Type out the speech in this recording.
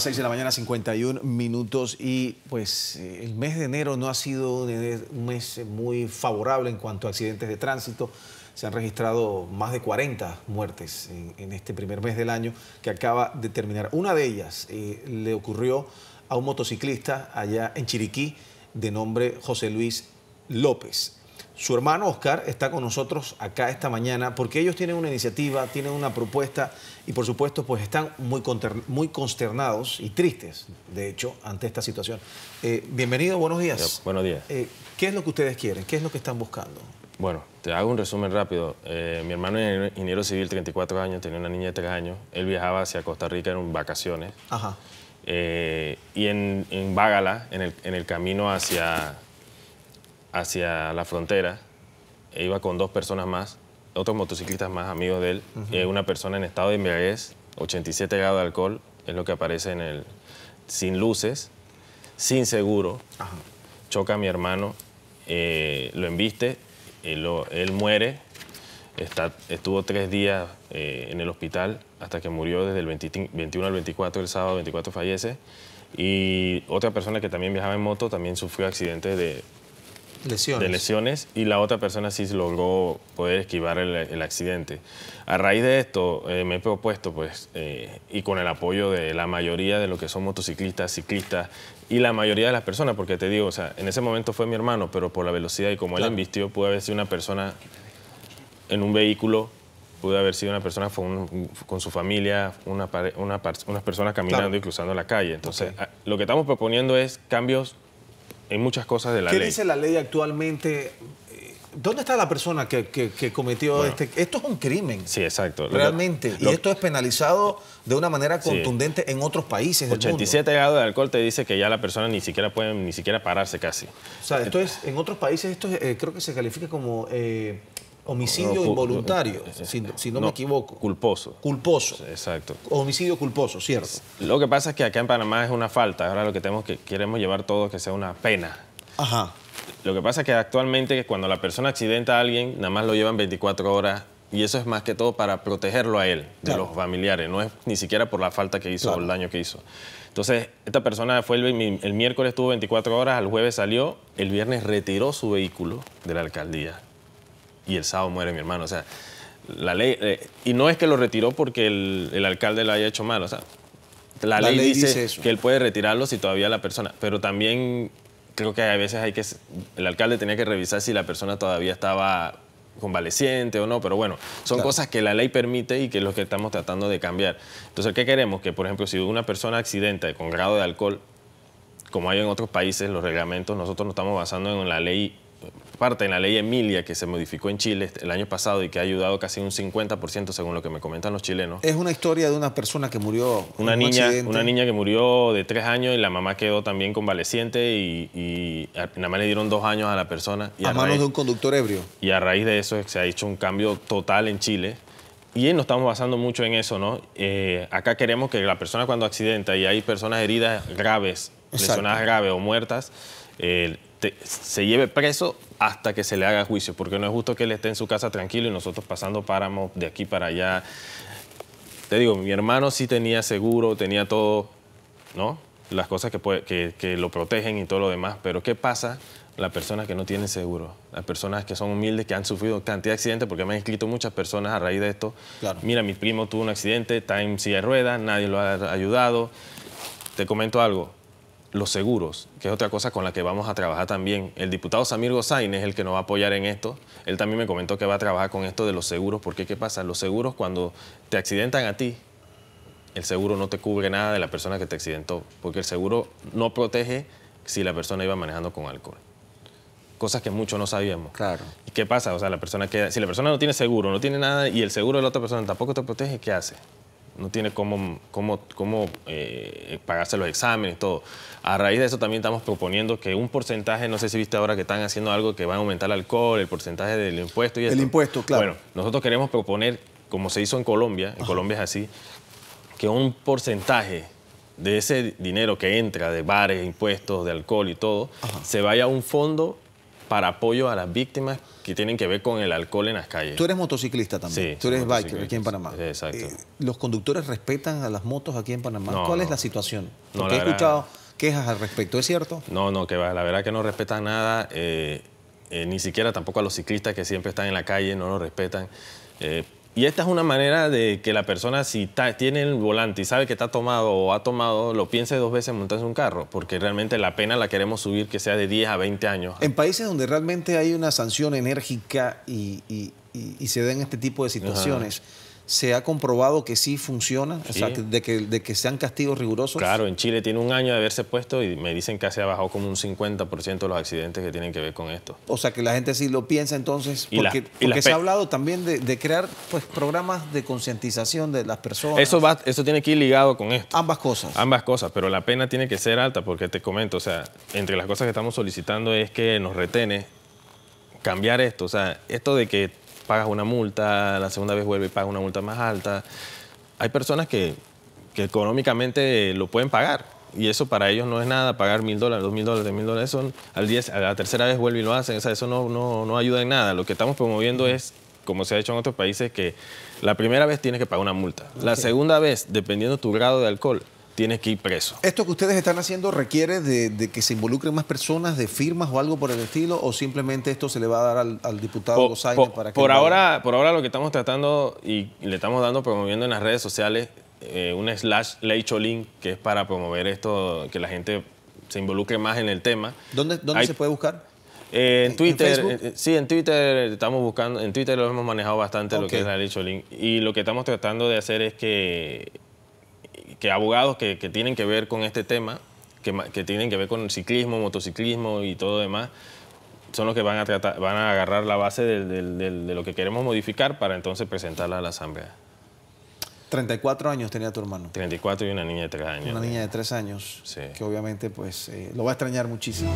6 de la mañana, 51 minutos y pues eh, el mes de enero no ha sido un mes muy favorable en cuanto a accidentes de tránsito. Se han registrado más de 40 muertes en, este primer mes del año que acaba de terminar. Una de ellas eh, le ocurrió a un motociclista allá en Chiriquí de nombre José Luis López. Su hermano Oscar está con nosotros acá esta mañana porque ellos tienen una iniciativa, tienen una propuesta y por supuesto pues están muy, consternados y tristes, de hecho, ante esta situación. Eh, bienvenido, buenos días. Buenos días. Eh, ¿Qué es lo que ustedes quieren? ¿Qué es lo que están buscando? Bueno, te hago un resumen rápido. Eh, mi hermano es ingeniero civil, 34 años, tenía una niña de 3 años. Él viajaba hacia Costa Rica en vacaciones. Ajá. y en, en Bágala, en el camino hacia hacia la frontera. E iba con dos personas más, otros motociclistas más amigos de él. Eh, una persona en estado de embriaguez, 87 grados de alcohol, es lo que aparece en el... Sin luces, sin seguro. Choca a mi hermano, eh, lo embiste, eh, él muere. estuvo tres días en el hospital hasta que murió desde el 21 al 24, el sábado 24 fallece. Y otra persona que también viajaba en moto también sufrió accidentes de lesiones. de lesiones y la otra persona sí logró poder esquivar el, accidente. A raíz de esto eh, me he propuesto, pues, eh, y con el apoyo de la mayoría de lo que son motociclistas, ciclistas y la mayoría de las personas, porque te digo, o sea, en ese momento fue mi hermano, pero por la velocidad y como él invistió, pudo haber sido una persona en un vehículo pudo haber sido una persona con, su familia, una, una, unas personas caminando y cruzando la calle. Entonces, lo que estamos proponiendo es cambios en muchas cosas de la ley. ¿Qué dice la ley actualmente? Eh, ¿Dónde está la persona que, cometió este? Esto es un crimen. Sí, exacto. Realmente. y esto es penalizado de una manera contundente en otros países. Del 87 grados de alcohol te dice que ya la persona ni siquiera puede ni siquiera pararse casi. O sea, esto es, en otros países esto eh, creo que se califica como eh, homicidio involuntario, eh, eh, eh, si, no, me equivoco. Culposo. Culposo. Exacto. Homicidio culposo, ¿cierto? Lo que pasa es que acá en Panamá es una falta. Ahora lo que tenemos que queremos llevar todo que sea una pena. Ajá. Lo que pasa es que actualmente cuando la persona accidenta a alguien, nada más lo llevan 24 horas y eso es más que todo para protegerlo a él, de los familiares, no es ni siquiera por la falta que hizo o el daño que hizo. Entonces, esta persona fue el, el miércoles, estuvo 24 horas, al jueves salió, el viernes retiró su vehículo de la alcaldía y el sábado muere mi hermano. O sea, la ley, eh, y no es que lo retiró porque el, alcalde lo haya hecho mal, o sea, la, ley, dice, que él puede retirarlo si todavía la persona, pero también creo que a veces hay que, el alcalde tenía que revisar si la persona todavía estaba convaleciente o no, pero bueno, son cosas que la ley permite y que es lo que estamos tratando de cambiar. Entonces, ¿qué queremos? Que, por ejemplo, si una persona accidenta con grado de alcohol, como hay en otros países, los reglamentos, nosotros nos estamos basando en la ley parte en la ley Emilia que se modificó en Chile el año pasado y que ha ayudado casi un 50% según lo que me comentan los chilenos. Es una historia de una persona que murió. Una, niña, una niña que murió de tres años y la mamá quedó también convaleciente y, nada más le dieron dos años a la persona. a, manos de un conductor ebrio. Y a raíz de eso se ha hecho un cambio total en Chile. Y nos estamos basando mucho en eso, ¿no? Eh, acá queremos que la persona cuando accidenta y hay personas heridas graves, personas lesionadas graves o muertas, eh, se lleve preso hasta que se le haga juicio, porque no es justo que él esté en su casa tranquilo y nosotros pasando páramos de aquí para allá. Te digo, mi hermano sí tenía seguro, tenía todo, ¿no? Las cosas que, lo protegen y todo lo demás, pero ¿qué pasa? Las personas que no tienen seguro, las personas que son humildes, que han sufrido cantidad de accidentes, porque me han escrito muchas personas a raíz de esto. Mira, mi primo tuvo un accidente, está en silla de ruedas, nadie lo ha ayudado. Te comento algo, los seguros, que es otra cosa con la que vamos a trabajar también. El diputado Samir Gozain es el que nos va a apoyar en esto. Él también me comentó que va a trabajar con esto de los seguros, porque ¿qué pasa? Los seguros cuando te accidentan a ti, el seguro no te cubre nada de la persona que te accidentó, porque el seguro no protege si la persona iba manejando con alcohol. Cosas que muchos no sabíamos. Claro. ¿Y qué pasa? O sea, la persona que, si la persona no tiene seguro, no tiene nada y el seguro de la otra persona tampoco te protege, ¿qué hace? no tiene cómo, cómo, cómo eh, pagarse los exámenes, todo. A raíz de eso también estamos proponiendo que un porcentaje, no sé si viste ahora que están haciendo algo que va a aumentar el alcohol, el porcentaje del impuesto y El impuesto, claro. Bueno, nosotros queremos proponer, como se hizo en Colombia, en Colombia es así, que un porcentaje de ese dinero que entra de bares, impuestos, de alcohol y todo, se vaya a un fondo para apoyo a las víctimas que tienen que ver con el alcohol en las calles. Tú eres motociclista también. Sí, Tú eres biker aquí en Panamá. Exacto. Eh, ¿Los conductores respetan a las motos aquí en Panamá? ¿Cuál es la situación? no, he escuchado quejas al respecto, ¿es cierto? No, no, que La verdad que no respetan nada, eh, eh, ni siquiera tampoco a los ciclistas que siempre están en la calle, no los respetan. Y esta es una manera de que la persona, si tiene el volante y sabe que está tomado o ha tomado, lo piense dos veces montarse un carro, porque realmente la pena la queremos subir que sea de 10 a 20 años. En países donde realmente hay una sanción enérgica y, se den este tipo de situaciones se ha comprobado que sí funciona, o sea, de que, sean castigos rigurosos. Claro, en Chile tiene un año de haberse puesto y me dicen que se ha bajado como un 50% de los accidentes que tienen que ver con esto. O sea, que la gente sí lo piensa entonces, porque, se ha hablado también de, crear pues, programas de concientización de las personas. Eso, va, eso tiene que ir ligado con esto. Ambas cosas. Ambas cosas, pero la pena tiene que ser alta, porque te comento, o sea, entre las cosas que estamos solicitando es que nos retene cambiar esto, o sea, esto de que pagas una multa, la segunda vez vuelve y pagas una multa más alta. Hay personas que, económicamente lo pueden pagar y eso para ellos no es nada, pagar mil dólares, dos mil dólares, tres mil dólares, al a la tercera vez vuelve y lo hacen, eso no, no, no ayuda en nada. Lo que estamos promoviendo es como se ha hecho en otros países, que la primera vez tienes que pagar una multa. La segunda vez, dependiendo tu grado de alcohol, tienes que ir preso. ¿Esto que ustedes están haciendo requiere de, que se involucren más personas, de firmas o algo por el estilo? ¿O simplemente esto se le va a dar al, diputado por, para que.? Por ahora, por ahora lo que estamos tratando y le estamos dando promoviendo en las redes sociales eh, un slash ley Cholín, que es para promover esto, que la gente se involucre más en el tema. ¿Dónde, se puede buscar? Eh, en Twitter, eh, sí, en Twitter estamos buscando, en Twitter lo hemos manejado bastante lo que es la ley Cholín. Y lo que estamos tratando de hacer es que que abogados que, tienen que ver con este tema, que, que tienen que ver con el ciclismo, motociclismo y todo demás, son los que van a, van a agarrar la base de lo que queremos modificar para entonces presentarla a la Asamblea. 34 años tenía tu hermano. 34 y una niña de 3 años. Una niña de 3 años. Que obviamente pues eh, lo va a extrañar muchísimo.